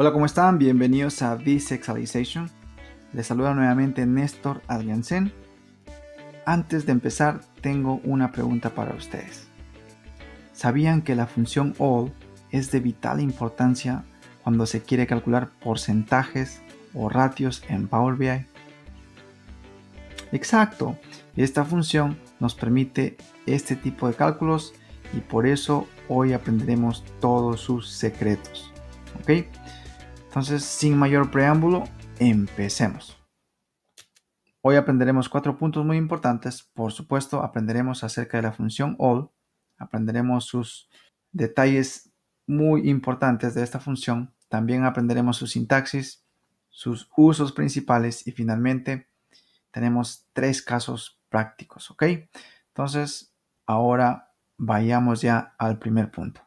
Hola, ¿cómo están? Bienvenidos a Bisexualization. Les saluda nuevamente Néstor Adriansen. Antes de empezar, tengo una pregunta para ustedes. ¿Sabían que la función all es de vital importancia cuando se quiere calcular porcentajes o ratios en Power BI? Exacto, esta función nos permite este tipo de cálculos y por eso hoy aprenderemos todos sus secretos. ¿ok? Entonces, sin mayor preámbulo, empecemos. Hoy aprenderemos cuatro puntos muy importantes. Por supuesto, aprenderemos acerca de la función all, aprenderemos sus detalles muy importantes de esta función, también aprenderemos su sintaxis, sus usos principales y finalmente tenemos tres casos prácticos, ¿ok? Entonces, ahora vayamos ya al primer punto.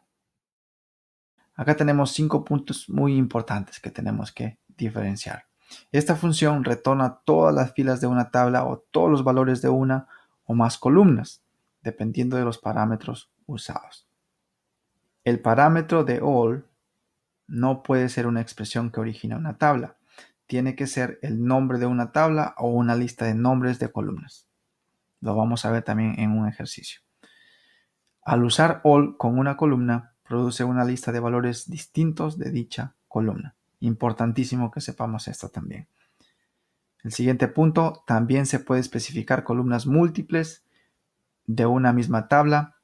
Acá tenemos cinco puntos muy importantes que tenemos que diferenciar. Esta función retorna todas las filas de una tabla o todos los valores de una o más columnas, dependiendo de los parámetros usados. El parámetro de all no puede ser una expresión que origina una tabla. Tiene que ser el nombre de una tabla o una lista de nombres de columnas. Lo vamos a ver también en un ejercicio. Al usar all con una columna, produce una lista de valores distintos de dicha columna. Importantísimo que sepamos esto también. El siguiente punto, también se puede especificar columnas múltiples de una misma tabla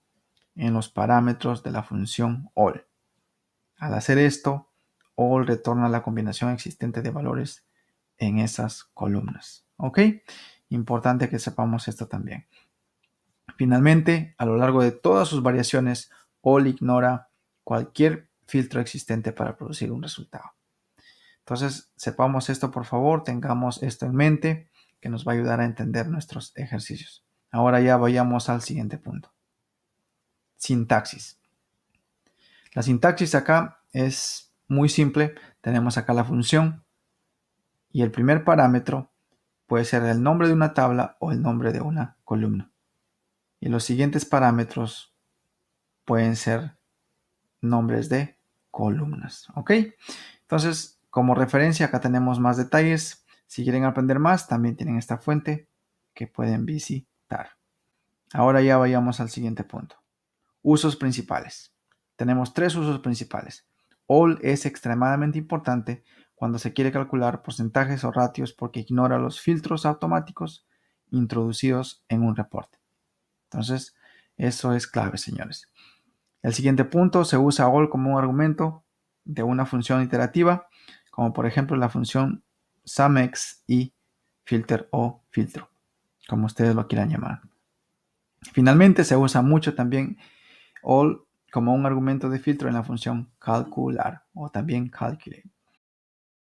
en los parámetros de la función all. Al hacer esto, all retorna la combinación existente de valores en esas columnas. ¿Ok? Importante que sepamos esto también. Finalmente, a lo largo de todas sus variaciones, all ignora cualquier filtro existente para producir un resultado. Entonces, sepamos esto por favor, tengamos esto en mente, que nos va a ayudar a entender nuestros ejercicios. Ahora ya vayamos al siguiente punto. Sintaxis. La sintaxis acá es muy simple. Tenemos acá la función y el primer parámetro puede ser el nombre de una tabla o el nombre de una columna. Y los siguientes parámetros pueden ser nombres de columnas. ¿Ok? Entonces, como referencia, acá tenemos más detalles. Si quieren aprender más, también tienen esta fuente que pueden visitar. Ahora ya vayamos al siguiente punto. Usos principales. Tenemos tres usos principales. All es extremadamente importante cuando se quiere calcular porcentajes o ratios porque ignora los filtros automáticos introducidos en un reporte. Entonces, eso es clave, señores. El siguiente punto, se usa all como un argumento de una función iterativa, como por ejemplo la función sumex y filter o filtro, como ustedes lo quieran llamar. Finalmente, se usa mucho también all como un argumento de filtro en la función calcular o también calculate.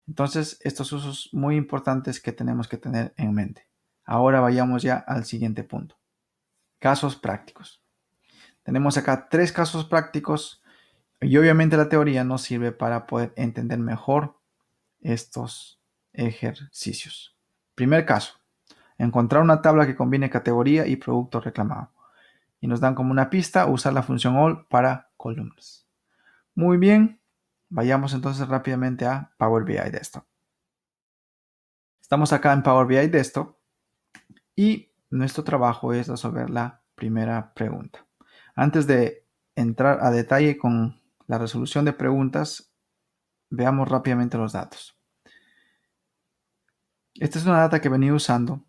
Entonces, estos usos muy importantes que tenemos que tener en mente. Ahora vayamos ya al siguiente punto. Casos prácticos. Tenemos acá tres casos prácticos y obviamente la teoría nos sirve para poder entender mejor estos ejercicios. Primer caso, encontrar una tabla que combine categoría y producto reclamado. Y nos dan como una pista usar la función all para columnas. Muy bien, vayamos entonces rápidamente a Power BI Desktop. Estamos acá en Power BI Desktop y nuestro trabajo es resolver la primera pregunta. Antes de entrar a detalle con la resolución de preguntas, veamos rápidamente los datos. Esta es una data que venía usando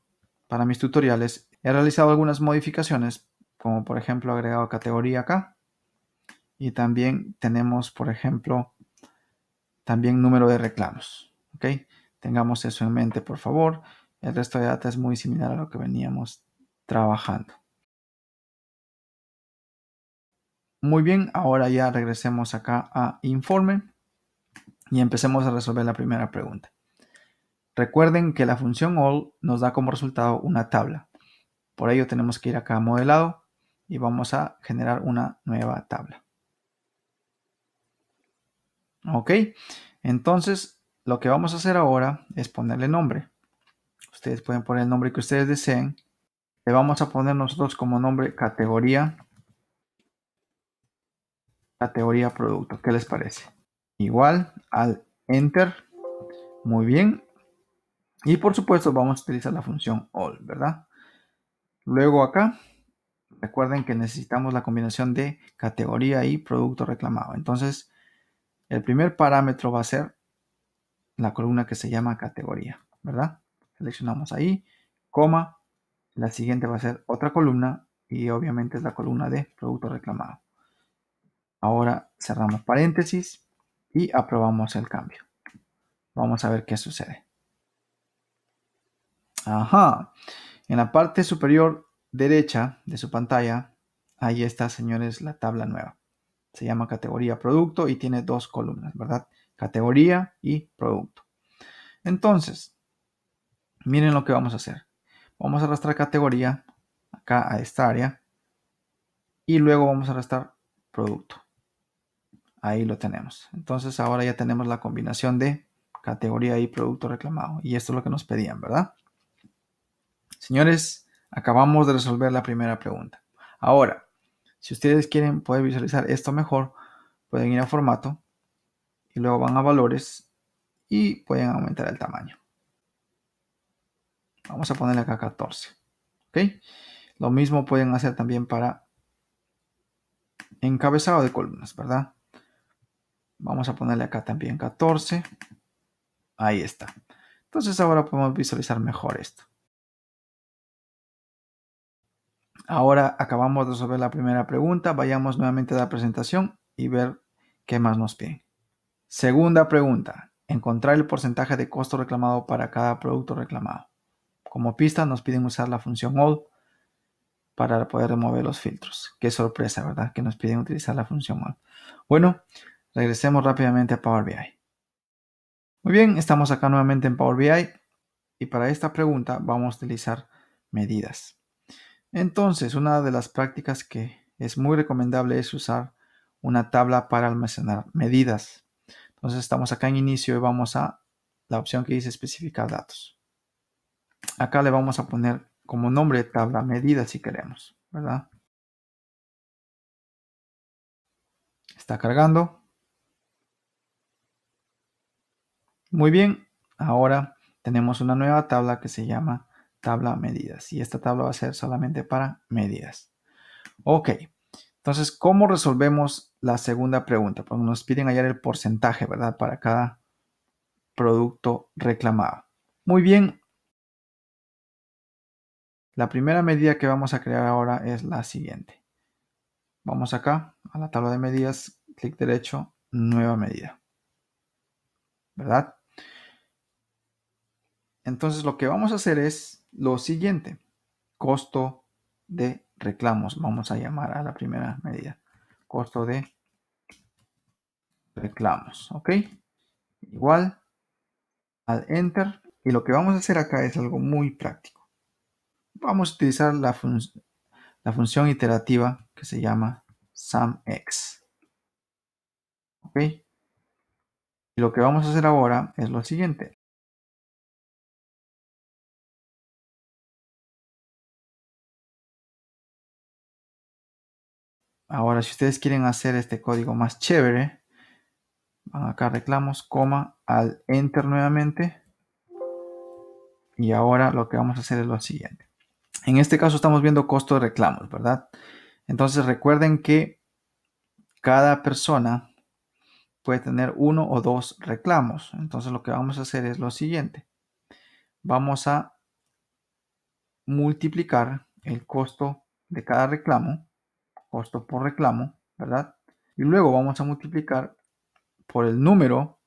para mis tutoriales. He realizado algunas modificaciones, como por ejemplo agregado categoría acá. Y también tenemos, por ejemplo, también número de reclamos. ¿ok? Tengamos eso en mente, por favor. El resto de data es muy similar a lo que veníamos trabajando. Muy bien, ahora ya regresemos acá a informe y empecemos a resolver la primera pregunta. Recuerden que la función all nos da como resultado una tabla. Por ello tenemos que ir acá a modelado y vamos a generar una nueva tabla. Ok, entonces lo que vamos a hacer ahora es ponerle nombre. Ustedes pueden poner el nombre que ustedes deseen. Le vamos a poner nosotros como nombre categoría categoría producto. ¿Qué les parece? Igual al enter. Muy bien. Y por supuesto vamos a utilizar la función all, ¿verdad? Luego acá, recuerden que necesitamos la combinación de categoría y producto reclamado. Entonces, el primer parámetro va a ser la columna que se llama categoría, ¿verdad? Seleccionamos ahí, coma, la siguiente va a ser otra columna y obviamente es la columna de producto reclamado. Ahora cerramos paréntesis y aprobamos el cambio. Vamos a ver qué sucede. Ajá. En la parte superior derecha de su pantalla, ahí está, señores, la tabla nueva. Se llama categoría producto y tiene dos columnas, ¿verdad? Categoría y producto. Entonces, miren lo que vamos a hacer. Vamos a arrastrar categoría acá a esta área y luego vamos a arrastrar producto. Ahí lo tenemos. Entonces ahora ya tenemos la combinación de categoría y producto reclamado. Y esto es lo que nos pedían, ¿verdad? Señores, acabamos de resolver la primera pregunta. Ahora, si ustedes quieren poder visualizar esto mejor, pueden ir a formato y luego van a valores y pueden aumentar el tamaño. Vamos a ponerle acá 14. ¿Ok? Lo mismo pueden hacer también para encabezado de columnas, ¿verdad? Vamos a ponerle acá también 14. Ahí está. Entonces ahora podemos visualizar mejor esto. Ahora acabamos de resolver la primera pregunta. Vayamos nuevamente a la presentación y ver qué más nos piden. Segunda pregunta. Encontrar el porcentaje de costo reclamado para cada producto reclamado. Como pista nos piden usar la función all para poder remover los filtros. Qué sorpresa, ¿verdad? Que nos piden utilizar la función all. Bueno, Regresemos rápidamente a Power BI. Muy bien, estamos acá nuevamente en Power BI y para esta pregunta vamos a utilizar medidas. Entonces, una de las prácticas que es muy recomendable es usar una tabla para almacenar medidas. Entonces, estamos acá en inicio y vamos a la opción que dice especificar datos. Acá le vamos a poner como nombre tabla medidas si queremos, ¿verdad? Está cargando. Muy bien, ahora tenemos una nueva tabla que se llama tabla medidas y esta tabla va a ser solamente para medidas. Ok, entonces, ¿cómo resolvemos la segunda pregunta? pues nos piden hallar el porcentaje, ¿verdad? Para cada producto reclamado. Muy bien. La primera medida que vamos a crear ahora es la siguiente. Vamos acá a la tabla de medidas, clic derecho, nueva medida. ¿Verdad? Entonces lo que vamos a hacer es lo siguiente, costo de reclamos, vamos a llamar a la primera medida, costo de reclamos, ¿ok? Igual al enter y lo que vamos a hacer acá es algo muy práctico. Vamos a utilizar la, función iterativa que se llama SumX, ¿ok? Y lo que vamos a hacer ahora es lo siguiente, Ahora, si ustedes quieren hacer este código más chévere, van acá reclamos, coma, al enter nuevamente. Y ahora lo que vamos a hacer es lo siguiente. En este caso estamos viendo costo de reclamos, ¿verdad? Entonces recuerden que cada persona puede tener uno o dos reclamos. Entonces lo que vamos a hacer es lo siguiente. Vamos a multiplicar el costo de cada reclamo costo por reclamo, ¿verdad? Y luego vamos a multiplicar por el número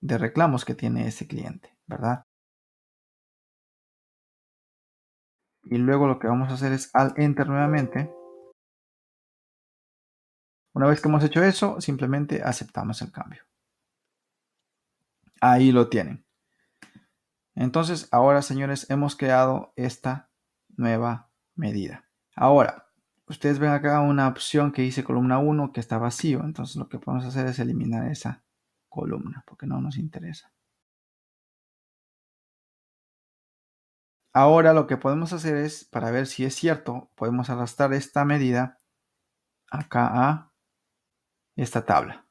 de reclamos que tiene ese cliente, ¿verdad? Y luego lo que vamos a hacer es al enter nuevamente. Una vez que hemos hecho eso, simplemente aceptamos el cambio. Ahí lo tienen. Entonces, ahora, señores, hemos creado esta nueva medida. Ahora, ustedes ven acá una opción que dice columna 1 que está vacío. Entonces lo que podemos hacer es eliminar esa columna porque no nos interesa. Ahora lo que podemos hacer es, para ver si es cierto, podemos arrastrar esta medida acá a esta tabla.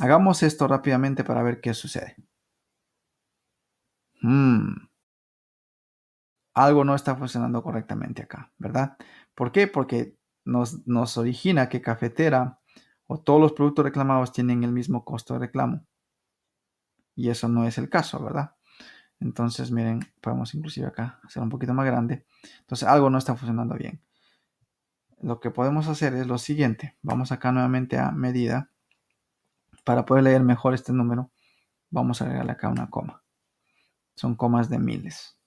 Hagamos esto rápidamente para ver qué sucede. Hmm algo no está funcionando correctamente acá, ¿verdad? ¿Por qué? Porque nos, origina que cafetera o todos los productos reclamados tienen el mismo costo de reclamo. Y eso no es el caso, ¿verdad? Entonces, miren, podemos inclusive acá hacer un poquito más grande. Entonces, algo no está funcionando bien. Lo que podemos hacer es lo siguiente. Vamos acá nuevamente a medida. Para poder leer mejor este número, vamos a agregarle acá una coma. Son comas de miles.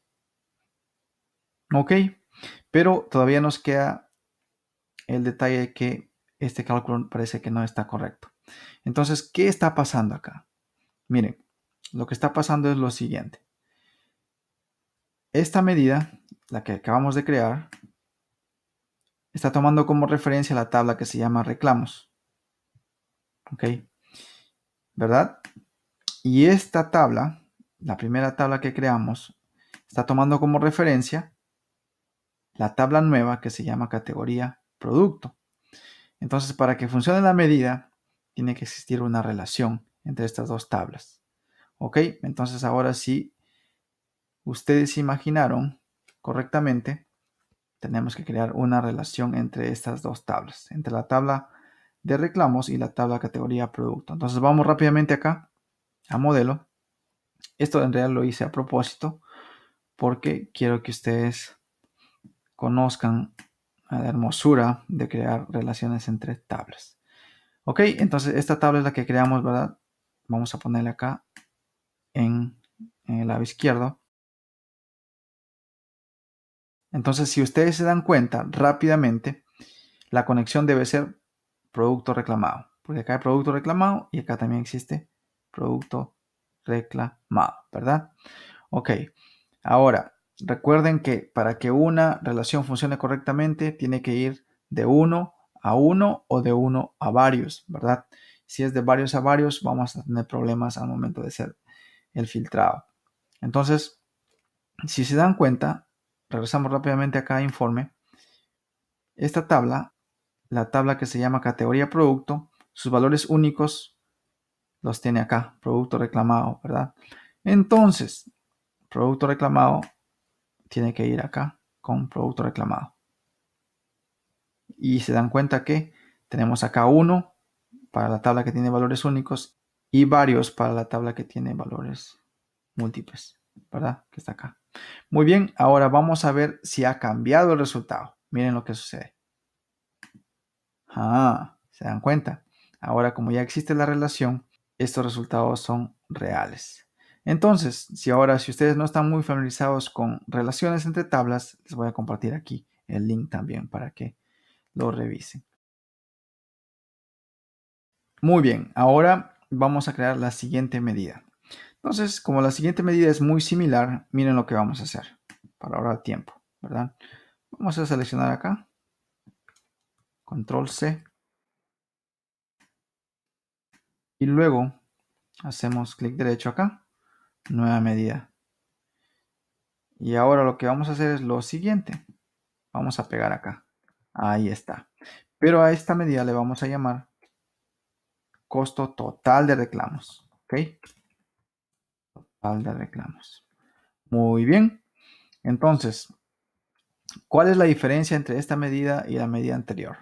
Ok, pero todavía nos queda el detalle de que este cálculo parece que no está correcto. Entonces, ¿qué está pasando acá? Miren, lo que está pasando es lo siguiente. Esta medida, la que acabamos de crear, está tomando como referencia la tabla que se llama reclamos. ¿Ok? ¿Verdad? Y esta tabla, la primera tabla que creamos, está tomando como referencia la tabla nueva que se llama categoría producto. Entonces, para que funcione la medida, tiene que existir una relación entre estas dos tablas. ¿Ok? Entonces, ahora sí, ustedes imaginaron correctamente, tenemos que crear una relación entre estas dos tablas, entre la tabla de reclamos y la tabla categoría producto. Entonces, vamos rápidamente acá a modelo. Esto en realidad lo hice a propósito porque quiero que ustedes conozcan la hermosura de crear relaciones entre tablas. Ok, entonces esta tabla es la que creamos, ¿verdad? Vamos a ponerla acá en, en el lado izquierdo. Entonces, si ustedes se dan cuenta rápidamente, la conexión debe ser producto reclamado. Porque acá hay producto reclamado y acá también existe producto reclamado, ¿verdad? Ok, ahora Recuerden que para que una relación funcione correctamente, tiene que ir de uno a uno o de uno a varios, ¿verdad? Si es de varios a varios, vamos a tener problemas al momento de hacer el filtrado. Entonces, si se dan cuenta, regresamos rápidamente acá a informe. Esta tabla, la tabla que se llama categoría producto, sus valores únicos los tiene acá, producto reclamado, ¿verdad? Entonces, producto reclamado tiene que ir acá con producto reclamado. Y se dan cuenta que tenemos acá uno para la tabla que tiene valores únicos y varios para la tabla que tiene valores múltiples, ¿verdad? Que está acá. Muy bien, ahora vamos a ver si ha cambiado el resultado. Miren lo que sucede. Ah, se dan cuenta. Ahora como ya existe la relación, estos resultados son reales. Entonces, si ahora, si ustedes no están muy familiarizados con relaciones entre tablas, les voy a compartir aquí el link también para que lo revisen. Muy bien, ahora vamos a crear la siguiente medida. Entonces, como la siguiente medida es muy similar, miren lo que vamos a hacer para ahorrar tiempo, ¿verdad? Vamos a seleccionar acá, control C, y luego hacemos clic derecho acá nueva medida. Y ahora lo que vamos a hacer es lo siguiente. Vamos a pegar acá. Ahí está. Pero a esta medida le vamos a llamar costo total de reclamos. ¿Ok? Total de reclamos. Muy bien. Entonces, ¿cuál es la diferencia entre esta medida y la medida anterior?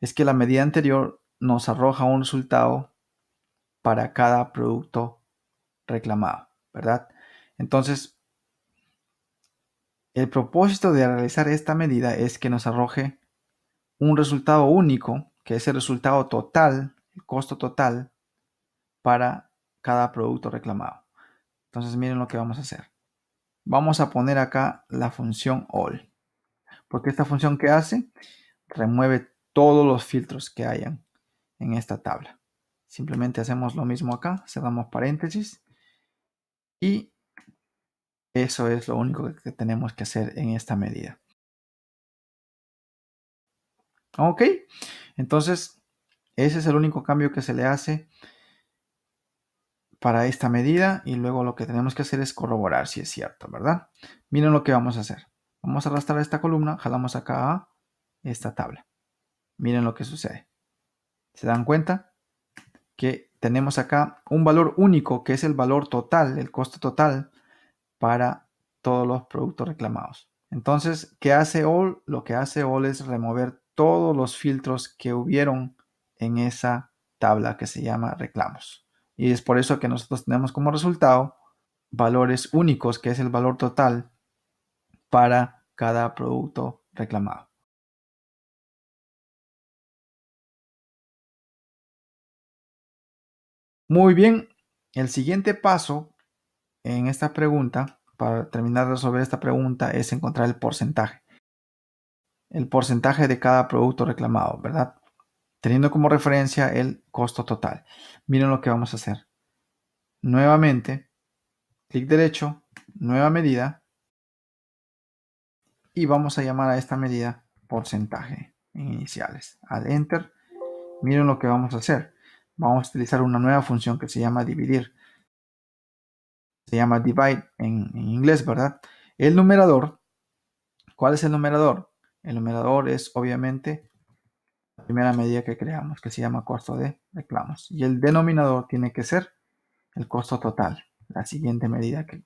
Es que la medida anterior nos arroja un resultado para cada producto reclamado, ¿verdad? Entonces, el propósito de realizar esta medida es que nos arroje un resultado único, que es el resultado total, el costo total para cada producto reclamado. Entonces, miren lo que vamos a hacer. Vamos a poner acá la función all. Porque esta función que hace remueve todos los filtros que hayan en esta tabla. Simplemente hacemos lo mismo acá, cerramos paréntesis y eso es lo único que tenemos que hacer en esta medida. Ok, entonces ese es el único cambio que se le hace para esta medida y luego lo que tenemos que hacer es corroborar si es cierto, ¿verdad? Miren lo que vamos a hacer. Vamos a arrastrar esta columna, jalamos acá a esta tabla. Miren lo que sucede. ¿Se dan cuenta? que tenemos acá un valor único que es el valor total, el costo total para todos los productos reclamados. Entonces, ¿qué hace All? Lo que hace All es remover todos los filtros que hubieron en esa tabla que se llama reclamos. Y es por eso que nosotros tenemos como resultado valores únicos, que es el valor total para cada producto reclamado. Muy bien, el siguiente paso en esta pregunta, para terminar de resolver esta pregunta, es encontrar el porcentaje. El porcentaje de cada producto reclamado, ¿verdad? Teniendo como referencia el costo total. Miren lo que vamos a hacer. Nuevamente, clic derecho, nueva medida, y vamos a llamar a esta medida porcentaje en iniciales. Al enter, miren lo que vamos a hacer vamos a utilizar una nueva función que se llama dividir. Se llama divide en, inglés, ¿verdad? El numerador, ¿cuál es el numerador? El numerador es obviamente la primera medida que creamos, que se llama costo de reclamos. Y el denominador tiene que ser el costo total, la siguiente medida que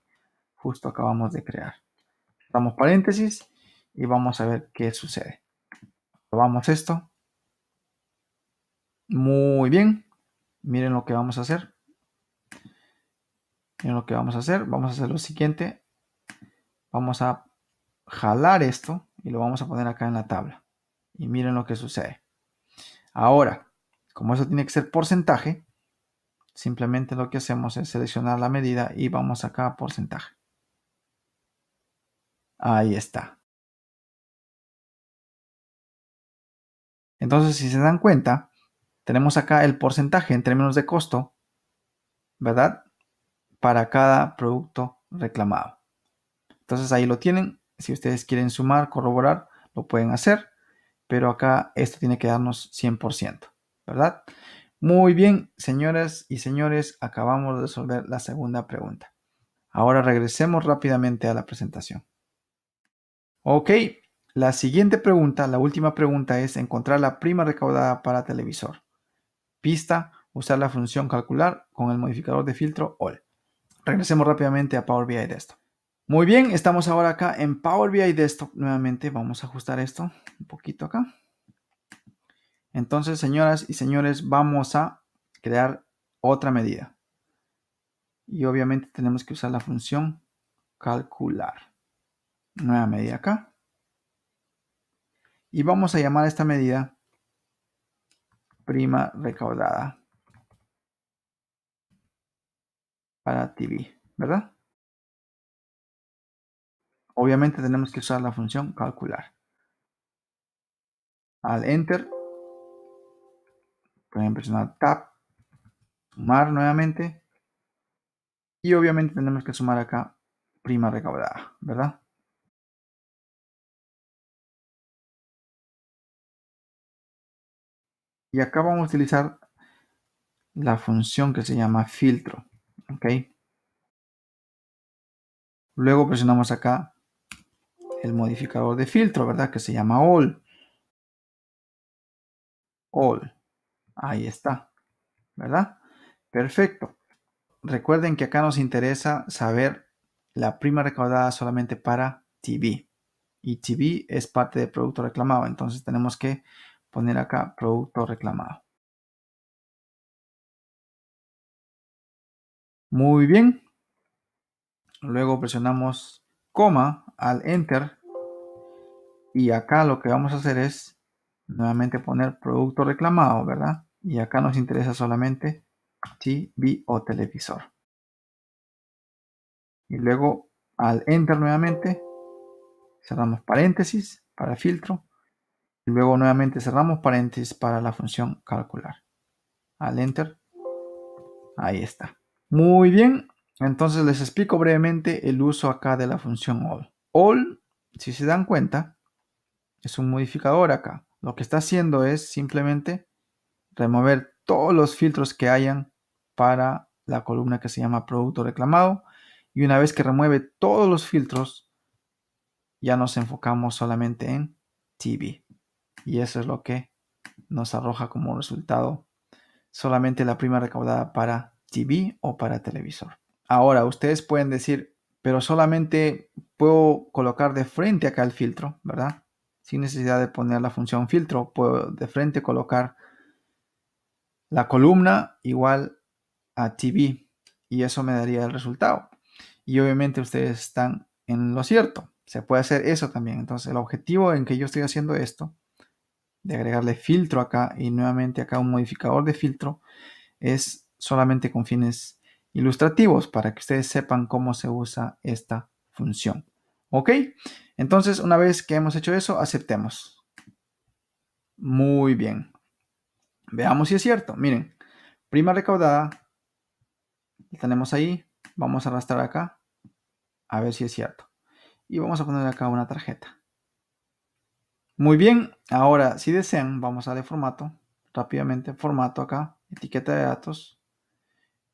justo acabamos de crear. Damos paréntesis y vamos a ver qué sucede. Probamos esto. Muy bien miren lo que vamos a hacer. Miren lo que vamos a hacer. Vamos a hacer lo siguiente. Vamos a jalar esto y lo vamos a poner acá en la tabla. Y miren lo que sucede. Ahora, como eso tiene que ser porcentaje, simplemente lo que hacemos es seleccionar la medida y vamos acá a porcentaje. Ahí está. Entonces, si se dan cuenta, tenemos acá el porcentaje en términos de costo, ¿verdad? Para cada producto reclamado. Entonces ahí lo tienen. Si ustedes quieren sumar, corroborar, lo pueden hacer. Pero acá esto tiene que darnos 100%, ¿verdad? Muy bien, señoras y señores, acabamos de resolver la segunda pregunta. Ahora regresemos rápidamente a la presentación. Ok, la siguiente pregunta, la última pregunta es encontrar la prima recaudada para televisor. Pista, usar la función calcular con el modificador de filtro all. Regresemos rápidamente a Power BI Desktop. Muy bien, estamos ahora acá en Power BI Desktop. Nuevamente vamos a ajustar esto un poquito acá. Entonces, señoras y señores, vamos a crear otra medida. Y obviamente tenemos que usar la función calcular. Nueva medida acá. Y vamos a llamar a esta medida prima recaudada para TV, ¿verdad? Obviamente tenemos que usar la función calcular. Al enter, pueden presionar tab, sumar nuevamente y obviamente tenemos que sumar acá prima recaudada, ¿verdad? Y acá vamos a utilizar la función que se llama filtro. Luego presionamos acá el modificador de filtro, ¿verdad? Que se llama all. All. Ahí está. ¿Verdad? Perfecto. Recuerden que acá nos interesa saber la prima recaudada solamente para TV. Y TV es parte del producto reclamado. Entonces tenemos que Poner acá producto reclamado. Muy bien. Luego presionamos coma al enter. Y acá lo que vamos a hacer es nuevamente poner producto reclamado, ¿verdad? Y acá nos interesa solamente TV o televisor. Y luego al enter nuevamente, cerramos paréntesis para filtro y luego nuevamente cerramos paréntesis para la función calcular. Al enter, ahí está. Muy bien, entonces les explico brevemente el uso acá de la función all. All, si se dan cuenta, es un modificador acá. Lo que está haciendo es simplemente remover todos los filtros que hayan para la columna que se llama producto reclamado. Y una vez que remueve todos los filtros, ya nos enfocamos solamente en TV. Y eso es lo que nos arroja como resultado solamente la prima recaudada para TV o para televisor. Ahora, ustedes pueden decir, pero solamente puedo colocar de frente acá el filtro, ¿verdad? Sin necesidad de poner la función filtro, puedo de frente colocar la columna igual a TV y eso me daría el resultado. Y obviamente ustedes están en lo cierto, se puede hacer eso también. Entonces, el objetivo en que yo estoy haciendo esto de agregarle filtro acá y nuevamente acá un modificador de filtro es solamente con fines ilustrativos para que ustedes sepan cómo se usa esta función. ¿Ok? Entonces, una vez que hemos hecho eso, aceptemos. Muy bien. Veamos si es cierto. Miren, prima recaudada. La tenemos ahí. Vamos a arrastrar acá. A ver si es cierto. Y vamos a poner acá una tarjeta. Muy bien, ahora si desean, vamos a de formato, rápidamente, formato acá, etiqueta de datos.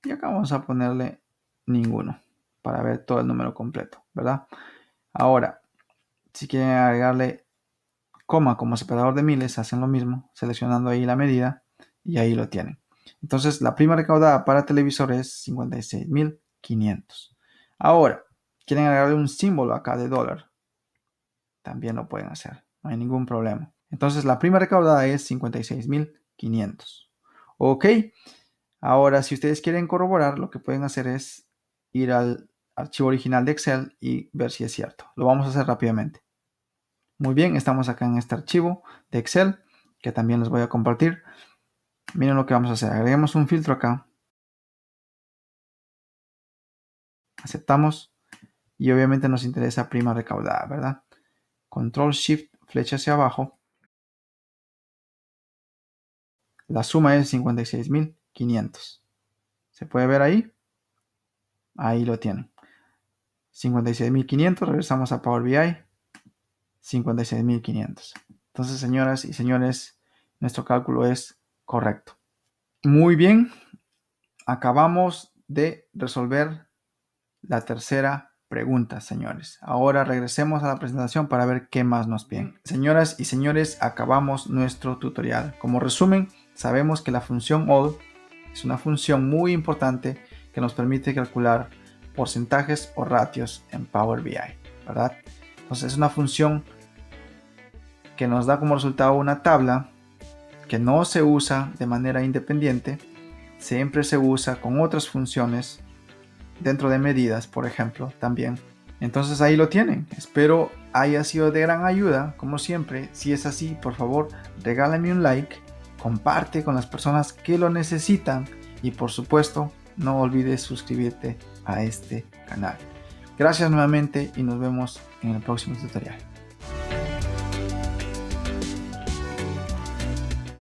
Y acá vamos a ponerle ninguno para ver todo el número completo, ¿verdad? Ahora, si quieren agregarle coma como separador de miles, hacen lo mismo, seleccionando ahí la medida y ahí lo tienen. Entonces, la prima recaudada para televisores es 56.500. Ahora, quieren agregarle un símbolo acá de dólar. También lo pueden hacer. No hay ningún problema. Entonces la prima recaudada es 56.500. Ok. Ahora, si ustedes quieren corroborar, lo que pueden hacer es ir al archivo original de Excel y ver si es cierto. Lo vamos a hacer rápidamente. Muy bien, estamos acá en este archivo de Excel que también les voy a compartir. Miren lo que vamos a hacer. Agregamos un filtro acá. Aceptamos. Y obviamente nos interesa prima recaudada, ¿verdad? Control Shift flecha hacia abajo, la suma es 56.500. ¿Se puede ver ahí? Ahí lo tienen. 56.500, regresamos a Power BI. 56.500. Entonces, señoras y señores, nuestro cálculo es correcto. Muy bien, acabamos de resolver la tercera preguntas, señores. Ahora regresemos a la presentación para ver qué más nos piden. Mm. Señoras y señores, acabamos nuestro tutorial. Como resumen, sabemos que la función all es una función muy importante que nos permite calcular porcentajes o ratios en Power BI, ¿verdad? Entonces es una función que nos da como resultado una tabla que no se usa de manera independiente, siempre se usa con otras funciones dentro de medidas, por ejemplo, también. Entonces ahí lo tienen. Espero haya sido de gran ayuda, como siempre. Si es así, por favor, regálame un like, comparte con las personas que lo necesitan y por supuesto, no olvides suscribirte a este canal. Gracias nuevamente y nos vemos en el próximo tutorial.